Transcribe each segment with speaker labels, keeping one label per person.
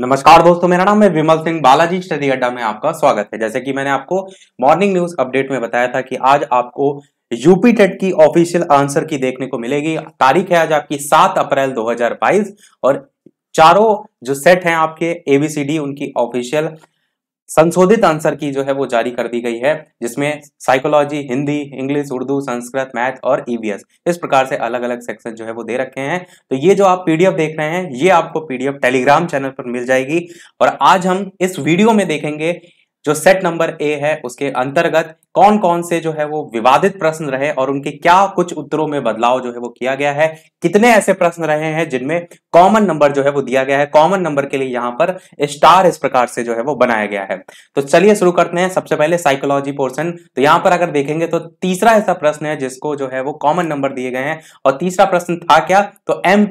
Speaker 1: नमस्कार दोस्तों मेरा नाम है विमल सिंह बालाजी स्टडी अड्डा में आपका स्वागत है जैसे कि मैंने आपको मॉर्निंग न्यूज अपडेट में बताया था कि आज आपको यूपी टेट की ऑफिशियल आंसर की देखने को मिलेगी तारीख है आज आपकी 7 अप्रैल 2022 और चारों जो सेट हैं आपके एबीसीडी उनकी ऑफिशियल संशोधित आंसर की जो है वो जारी कर दी गई है जिसमें psychology Hindi English Urdu Sanskrit math और ईवीएस e इस प्रकार से अलग अलग सेक्शन जो है वो दे रखे हैं तो ये जो आप पीडीएफ देख रहे हैं ये आपको पीडीएफ टेलीग्राम चैनल पर मिल जाएगी और आज हम इस वीडियो में देखेंगे जो सेट नंबर ए है उसके अंतर्गत कौन कौन से जो है वो विवादित प्रश्न रहे और उनके क्या कुछ उत्तरों में बदलाव जो है वो किया गया है कितने ऐसे प्रश्न रहे हैं जिनमें कॉमन नंबर जो है वो दिया गया है कॉमन नंबर के लिए यहाँ पर स्टार इस प्रकार से जो है वो बनाया गया है तो चलिए शुरू करते हैं सबसे पहले साइकोलॉजी पोर्सन तो यहाँ पर अगर देखेंगे तो तीसरा ऐसा प्रश्न है जिसको जो है वो कॉमन नंबर दिए गए हैं और तीसरा प्रश्न था क्या तो एम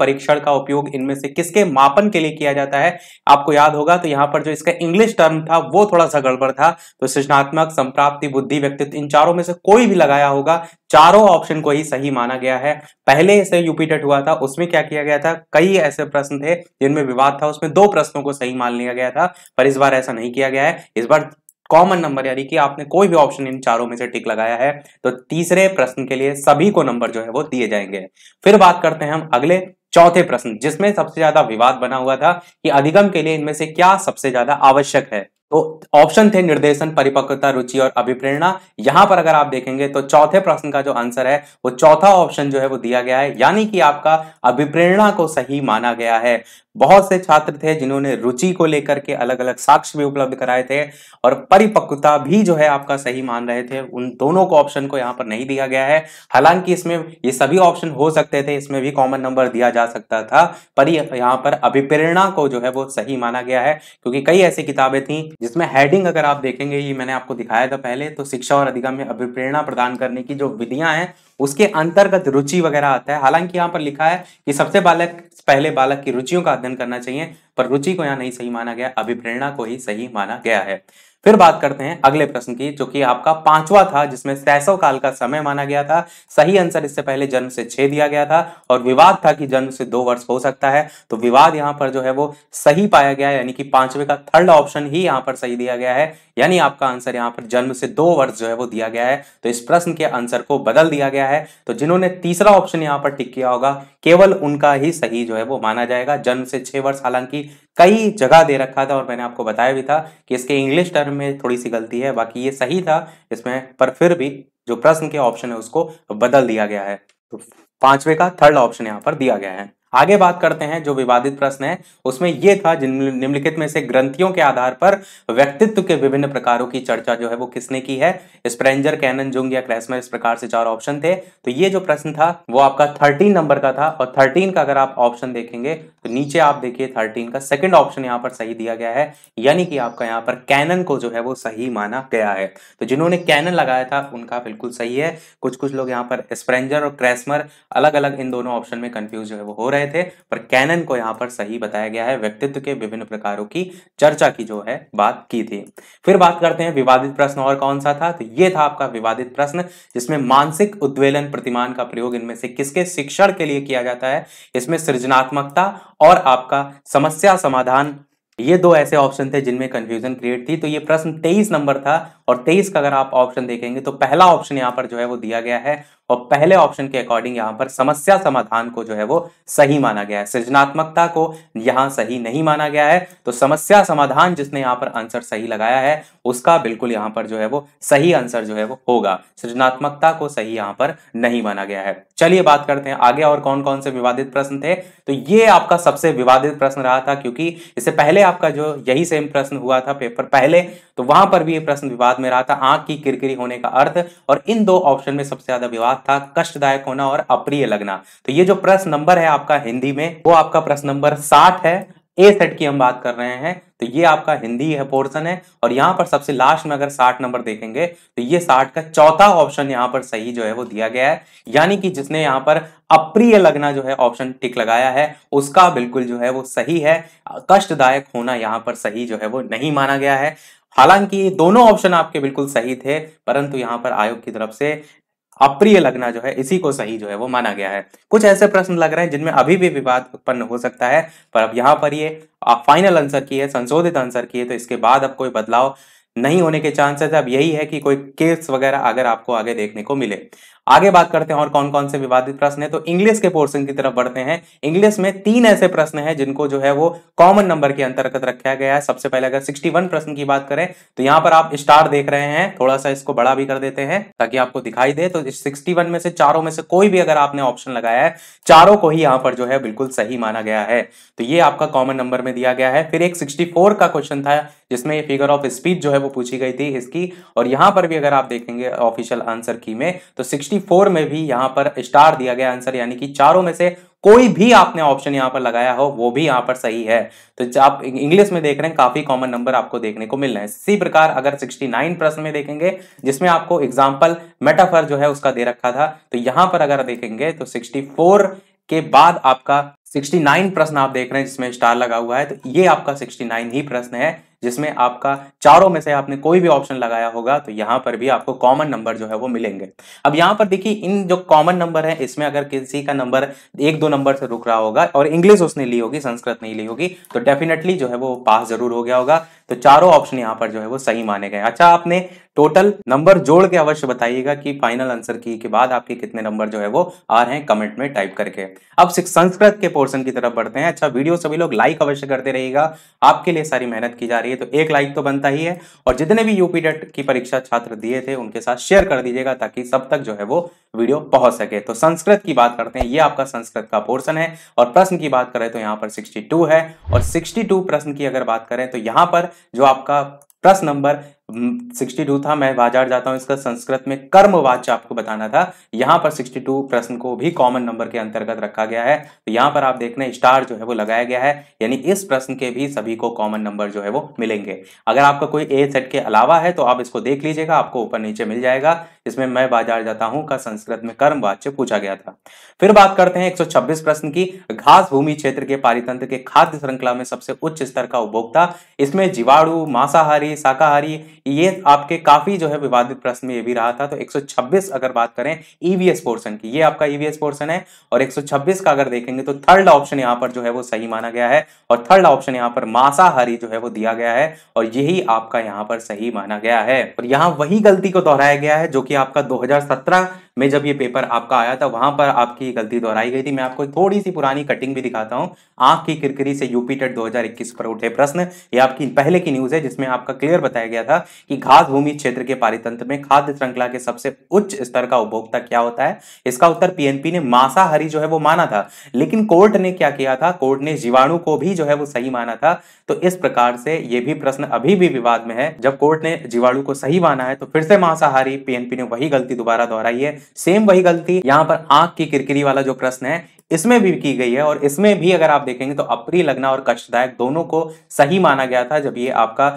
Speaker 1: परीक्षण का उपयोग इनमें से किसके मापन के लिए किया जाता है आपको याद होगा तो यहाँ पर जो इसका इंग्लिश टर्म था वो थोड़ा सा गड़बड़ था तो सृजनात्मक संप्राप्त प्राप्ति बुद्धि व्यक्तित्व इन चारों में से कोई भी लगाया होगा चारों ऑप्शन को ही सही माना गया है पहले से यूपीटेट हुआ था उसमें क्या किया गया था कई ऐसे प्रश्न थे जिनमें विवाद था उसमें दो प्रश्नों को सही मान लिया गया था पर इस बार ऐसा नहीं किया गया है इस बार कॉमन नंबर यानी कि आपने कोई भी ऑप्शन इन चारों में से टिक लगाया है तो तीसरे प्रश्न के लिए सभी को नंबर जो है वो दिए जाएंगे फिर बात करते हैं हम अगले चौथे प्रश्न जिसमें सबसे ज्यादा विवाद बना हुआ था कि अधिगम के लिए इनमें से क्या सबसे ज्यादा आवश्यक है तो ऑप्शन थे निर्देशन परिपक्वता रुचि और अभिप्रेरणा यहां पर अगर आप देखेंगे तो चौथे प्रश्न का जो आंसर है वो चौथा ऑप्शन जो है वो दिया गया है यानी कि आपका अभिप्रेरणा को सही माना गया है बहुत से छात्र थे जिन्होंने रुचि को लेकर के अलग अलग साक्ष्य भी उपलब्ध कराए थे और परिपक्वता भी जो है आपका सही मान रहे थे उन दोनों को ऑप्शन को यहाँ पर नहीं दिया गया है हालांकि इसमें ये सभी ऑप्शन हो सकते थे इसमें भी कॉमन नंबर दिया जा सकता था पर यहाँ पर अभिप्रेरणा को जो है वो सही माना गया है क्योंकि कई ऐसी किताबें थी जिसमें हेडिंग अगर आप देखेंगे ये मैंने आपको दिखाया था पहले तो शिक्षा और अधिगम में अभिप्रेरणा प्रदान करने की जो विधियां हैं उसके अंतर्गत रुचि वगैरह आता है हालांकि यहाँ पर लिखा है कि सबसे बालक पहले बालक की रुचियों का अध्ययन करना चाहिए पर रुचि को यहाँ नहीं सही माना गया अभिप्रेरणा को ही सही माना गया है फिर बात करते हैं अगले प्रश्न की जो कि आपका पांचवा था जिसमें सैसव काल का समय माना गया था सही आंसर इससे पहले जन्म से छह दिया गया था और विवाद था कि जन्म से दो वर्ष हो सकता है तो विवाद यहाँ पर जो है वो सही पाया गया यानी कि पांचवे का थर्ड ऑप्शन ही यहाँ पर सही दिया गया है यानी आपका आंसर यहाँ पर जन्म से दो वर्ष जो है वो दिया गया है तो इस प्रश्न के आंसर को बदल दिया गया किया है तो जिन्होंने तीसरा ऑप्शन यहाँ पर टिक किया होगा केवल उनका ही सही जो है वो माना जाएगा जन्म से छह वर्ष हालांकि कई जगह दे रखा था और मैंने आपको बताया भी था कि इसके इंग्लिश टर्म में थोड़ी सी गलती है बाकी ये सही था इसमें पर फिर भी जो प्रश्न के ऑप्शन है उसको बदल दिया गया है तो पांचवे का थर्ड ऑप्शन यहाँ पर दिया गया है आगे बात करते हैं जो विवादित प्रश्न है उसमें यह था निम्नलिखित में से ग्रंथियों के आधार पर व्यक्तित्व के विभिन्न प्रकारों की चर्चा जो है वो किसने की है स्प्रेंजर कैनन जुंग या क्रेसमर इस प्रकार से चार ऑप्शन थे तो ये जो प्रश्न था वो आपका थर्टीन नंबर का था और थर्टीन का अगर आप ऑप्शन देखेंगे तो नीचे आप देखिए थर्टीन का सेकेंड ऑप्शन यहाँ पर सही दिया गया है यानी कि आपका यहाँ पर कैनन को जो है वो सही माना गया है तो जिन्होंने कैनन लगाया था उनका बिल्कुल सही है कुछ कुछ लोग यहाँ पर स्प्रेंजर और क्रेसमर अलग अलग इन दोनों ऑप्शन में कंफ्यूज जो है वो हो रहे रहे थे पर कैनन को यहाँ पर सही बताया गया है व्यक्तित्व के विभिन्न प्रकारों की चर्चा की जो है बात की थी फिर बात करते हैं विवादित प्रश्न और कौन सा था तो ये था आपका विवादित प्रश्न जिसमें मानसिक उद्वेलन प्रतिमान का प्रयोग इनमें से किसके शिक्षण के लिए किया जाता है इसमें सृजनात्मकता और आपका समस्या समाधान ये दो ऐसे ऑप्शन थे जिनमें कंफ्यूजन क्रिएट थी तो ये प्रश्न 23 नंबर था और 23 का अगर आप ऑप्शन देखेंगे तो पहला ऑप्शन यहाँ पर जो है वो दिया गया है और पहले ऑप्शन के अकॉर्डिंग यहां पर समस्या समाधान को जो है वो सही माना गया है सृजनात्मकता को यहां सही नहीं माना गया है तो समस्या समाधान जिसने यहां पर आंसर सही लगाया है उसका बिल्कुल यहां पर जो है वो सही आंसर जो है वो होगा सृजनात्मकता को सही यहां पर नहीं माना गया है चलिए बात करते हैं आगे और कौन कौन से विवादित प्रश्न थे तो ये आपका सबसे विवादित प्रश्न रहा था क्योंकि इससे पहले आपका जो यही सेम प्रश्न हुआ था पेपर पहले तो वहां पर भी ये प्रश्न विवाद में रहा था आंख की किरकिरी होने का अर्थ और इन दो ऑप्शन में सबसे ज्यादा विवाद था कष्टदायक होना और अप्रिय लगना तो ये जो प्रश्न नंबर है आपका हिंदी में वो आपका प्रश्न नंबर साठ है ए सेट की हम बात कर रहे हैं तो ये आपका हिंदी है पोर्शन है और यहाँ पर सबसे लास्ट में अगर साठ नंबर देखेंगे तो ये साठ का चौथा ऑप्शन यहाँ पर सही जो है वो दिया गया है यानी कि जिसने यहाँ पर अप्रिय लगना जो है ऑप्शन टिक लगाया है उसका बिल्कुल जो है वो सही है कष्टदायक होना यहाँ पर सही जो है वो नहीं माना गया है हालांकि दोनों ऑप्शन आपके बिल्कुल सही थे परंतु यहाँ पर आयोग की तरफ से अप्रिय लगना जो है इसी को सही जो है वो माना गया है कुछ ऐसे प्रश्न लग रहे हैं जिनमें अभी भी विवाद उत्पन्न हो सकता है पर अब यहाँ पर ये फाइनल आंसर की है संशोधित आंसर की है तो इसके बाद अब कोई बदलाव नहीं होने के चांसेस अब यही है कि कोई केस वगैरह अगर आपको आगे देखने को मिले आगे बात करते हैं और कौन कौन से विवादित प्रश्न है तो इंग्लिश के पोर्शन की तरफ बढ़ते हैं इंग्लिश में तीन ऐसे प्रश्न है जिनको जो है वो कॉमन नंबर के अंतर्गत रखा गया है सबसे पहले अगर सिक्सटी प्रश्न की बात करें तो यहाँ पर आप स्टार देख रहे हैं थोड़ा सा इसको बड़ा भी कर देते हैं ताकि आपको दिखाई दे तो सिक्सटी में से चारों में से कोई भी अगर आपने ऑप्शन लगाया है चारों को ही यहाँ पर जो है बिल्कुल सही माना गया है तो ये आपका कॉमन नंबर में दिया गया है फिर एक सिक्सटी का क्वेश्चन था जिसमें फिगर ऑफ स्पीच जो है वो पूछी गई थी इसकी और यहाँ पर भी अगर आप देखेंगे ऑफिशियल आंसर की में तो सिक्सटी 64 में भी यहां पर स्टार दिया गया आंसर यानी कि चारों में से कोई भी आपने ऑप्शन यहां पर लगाया हो वो भी यहां पर सही है तो आप इंग्लिश में देख रहे हैं काफी कॉमन नंबर आपको देखने को मिल रहे हैं इसी प्रकार अगर 69 प्रश्न में देखेंगे जिसमें आपको एग्जाम्पल मेटाफर जो है उसका दे रखा था तो यहाँ पर अगर देखेंगे तो 64 के बाद आपका 69 प्रश्न आप देख रहे हैं जिसमें स्टार लगा हुआ है तो ये आपका 69 ही प्रश्न है जिसमें आपका चारों में से आपने कोई भी ऑप्शन लगाया होगा तो यहां पर भी आपको कॉमन नंबर जो है वो मिलेंगे अब यहां पर देखिए इन जो कॉमन नंबर है इसमें अगर किसी का नंबर एक दो नंबर से रुक रहा होगा और इंग्लिश उसने ली होगी संस्कृत नहीं ली होगी तो डेफिनेटली जो है वो पास जरूर हो गया होगा तो चारों ऑप्शन यहाँ पर जो है वो सही माने गए अच्छा आपने टोटल नंबर जोड़ के अवश्य बताइएगा कि फाइनल आंसर की के बाद आपके कितने नंबर जो है वो आ रहे हैं कमेंट में टाइप करके अब संस्कृत के पोर्सन की तरफ बढ़ते हैं अच्छा वीडियो सभी लोग लाइक अवश्य करते रहिएगा आपके लिए सारी मेहनत की जा रही है तो एक लाइक तो बनता ही है और जितने भी यूपी की परीक्षा छात्र दिए थे उनके साथ शेयर कर दीजिएगा ताकि सब तक जो है वो वीडियो पहुंच सके तो संस्कृत की बात करते हैं ये आपका संस्कृत का पोर्सन है और प्रश्न की बात करें तो यहाँ पर 62 है और 62 प्रश्न की अगर बात करें तो यहाँ पर जो आपका प्रश्न नंबर 62 हम्म, था मैं बाजार जाता हूं इसका संस्कृत में वाच्य आपको बताना था यहां पर 62 प्रश्न को भी कॉमन नंबर के अंतर्गत रखा गया है तो यहां पर आप देखने स्टार जो है वो लगाया गया है यानी इस प्रश्न के भी सभी को कॉमन नंबर जो है वो मिलेंगे अगर आपका कोई ए सेट के अलावा है तो आप इसको देख लीजिएगा आपको ऊपर नीचे मिल जाएगा इसमें मैं बाजार जाता हूं का संस्कृत में कर्म वाच्य पूछा गया था फिर बात करते हैं 126 प्रश्न की घास भूमि क्षेत्र के पारितंत्र के खाद्य श्रृंखला में सबसे उच्च स्तर का उपभोक्ता इसमें जीवाणु मांसाहारी शाकाहारी ये आपके काफी जो है विवादित प्रश्न में ये भी रहा था तो 126 अगर बात करें ईवीएस e पोर्सन की ये आपका ईवीएस e पोर्सन है और एक का अगर देखेंगे तो थर्ड ऑप्शन यहाँ पर जो है वो सही माना गया है और थर्ड ऑप्शन यहाँ पर मांसाहारी जो है वो दिया गया है और यही आपका यहाँ पर सही माना गया है और यहाँ वही गलती को दोहराया गया है जो कि आपका 2017 में जब ये पेपर आपका आया था वहां पर आपकी गलती दोहराई गई थी मैं आपको थोड़ी सी पुरानी कटिंग भी दिखाता हूँ आंख की किरकिरी से यूपी टेट पर उठे प्रश्न ये आपकी पहले की न्यूज़ है जिसमें आपका क्लियर बताया गया था कि घास भूमि क्षेत्र के पारितंत्र में खाद्य श्रृंखला के सबसे उच्च स्तर का उपभोक्ता क्या होता है इसका उत्तर पीएनपी ने मांसाहारी जो है वो माना था लेकिन कोर्ट ने क्या किया था कोर्ट ने जीवाणु को भी जो है वो सही माना था तो इस प्रकार से ये भी प्रश्न अभी भी विवाद में है जब कोर्ट ने जीवाणु को सही माना है तो फिर से मांसाहारी पीएनपी ने वही गलती दोबारा दोहराई है सेम वही गलती यहां पर आंख की किरकिरी वाला जो प्रश्न है इसमें भी की गई है और इसमें भी अगर आप देखेंगे तो अप्रिय लगना और कष्टदायक दोनों को सही माना गया था जब ये आपका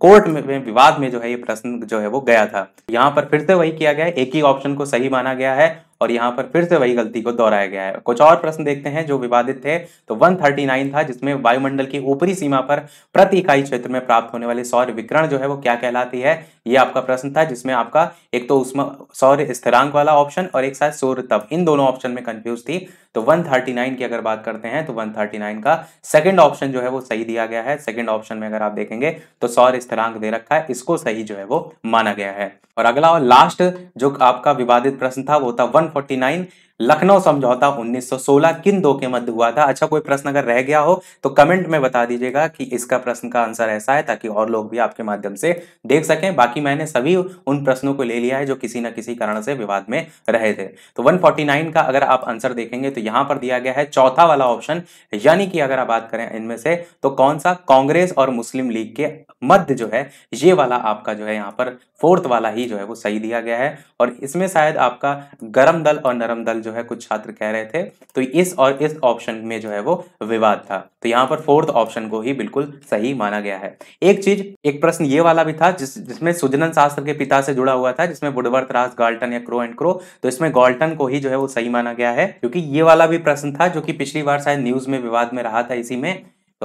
Speaker 1: कोर्ट में विवाद में जो है ये प्रश्न जो है वो गया था यहाँ पर फिर से वही किया गया है एक ही ऑप्शन को सही माना गया है और यहाँ पर फिर से वही गलती को दोहराया गया है कुछ और प्रश्न देखते हैं जो विवादित थे तो 139 था जिसमें वायुमंडल की ऊपरी सीमा पर प्रति इकाई क्षेत्र में प्राप्त होने वाले सौर विकरण जो है वो क्या कहलाती है ये आपका प्रश्न था जिसमें आपका एक तो उसमें सौर स्थिरांक वाला ऑप्शन और एक साथ सौर तप इन दोनों ऑप्शन में कंफ्यूज थी तो वन 139 की अगर बात करते हैं तो 139 का सेकंड ऑप्शन जो है वो सही दिया गया है सेकंड ऑप्शन में अगर आप देखेंगे तो सौर स्थिरांक दे रखा है इसको सही जो है वो माना गया है और अगला और लास्ट जो आपका विवादित प्रश्न था वो था 149 लखनऊ समझौता 1916 किन दो के मध्य हुआ था अच्छा कोई प्रश्न अगर रह गया हो तो कमेंट में बता दीजिएगा कि इसका प्रश्न का आंसर ऐसा है ताकि और लोग भी आपके माध्यम से देख सकें बाकी मैंने सभी उन प्रश्नों को ले लिया है जो किसी न किसी कारण से विवाद में रहे थे तो 149 का अगर आप आंसर देखेंगे तो यहां पर दिया गया है चौथा वाला ऑप्शन यानी कि अगर आप बात करें इनमें से तो कौन सा कांग्रेस और मुस्लिम लीग के मध्य जो है ये वाला आपका जो है यहाँ पर फोर्थ वाला ही जो है वो सही दिया गया है और इसमें शायद आपका गर्म दल और नरम दल जो है कुछ छात्र कह रहे थे तो इस और इस ऑप्शन में जो है वो विवाद था तो यहाँ पर फोर्थ ऑप्शन को ही बिल्कुल सही माना गया है एक चीज एक प्रश्न ये वाला भी था जिस जिसमें सुजनन शास्त्र के पिता से जुड़ा हुआ था जिसमें बुडवर्थ रास गॉल्टन या क्रो एंड क्रो तो इसमें गॉल्टन को ही जो है वो सही माना गया है क्योंकि ये वाला भी प्रश्न था जो कि पिछली बार शायद न्यूज में विवाद में रहा था इसी में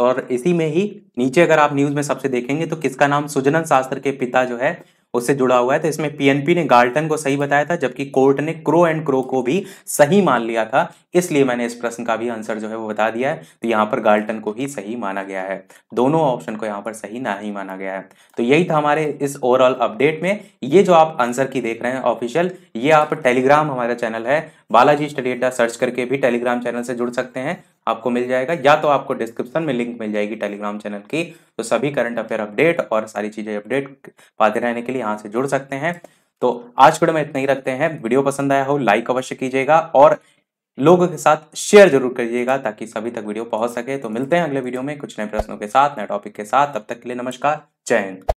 Speaker 1: और इसी में ही नीचे अगर आप न्यूज में सबसे देखेंगे तो किसका नाम सुजनन शास्त्र के पिता जो है उससे जुड़ा हुआ है तो इसमें पीएनपी ने गार्टन को सही बताया था जबकि कोर्ट ने क्रो एंड क्रो को भी सही मान लिया था इसलिए मैंने इस प्रश्न का भी आंसर जो है वो बता दिया है तो यहाँ पर गार्टन को ही सही माना गया है दोनों ऑप्शन को यहाँ पर सही नहीं माना गया है तो यही था हमारे इस ओवरऑल अपडेट में ये जो आप आंसर की देख रहे हैं ऑफिशियल ये आप टेलीग्राम हमारा चैनल है बालाजी स्टडी अड्डा सर्च करके भी टेलीग्राम चैनल से जुड़ सकते हैं आपको मिल जाएगा या तो आपको डिस्क्रिप्शन में लिंक मिल जाएगी टेलीग्राम चैनल की तो सभी करंट अफेयर अपडेट और सारी चीज़ें अपडेट पाते रहने के लिए यहाँ से जुड़ सकते हैं तो आज वीडियो में इतना ही रखते हैं वीडियो पसंद आया हो लाइक अवश्य कीजिएगा और लोगों के साथ शेयर जरूर करिएगा ताकि सभी तक वीडियो पहुंच सके तो मिलते हैं अगले वीडियो में कुछ नए प्रश्नों के साथ नए टॉपिक के साथ तब तक के लिए नमस्कार जय हिंद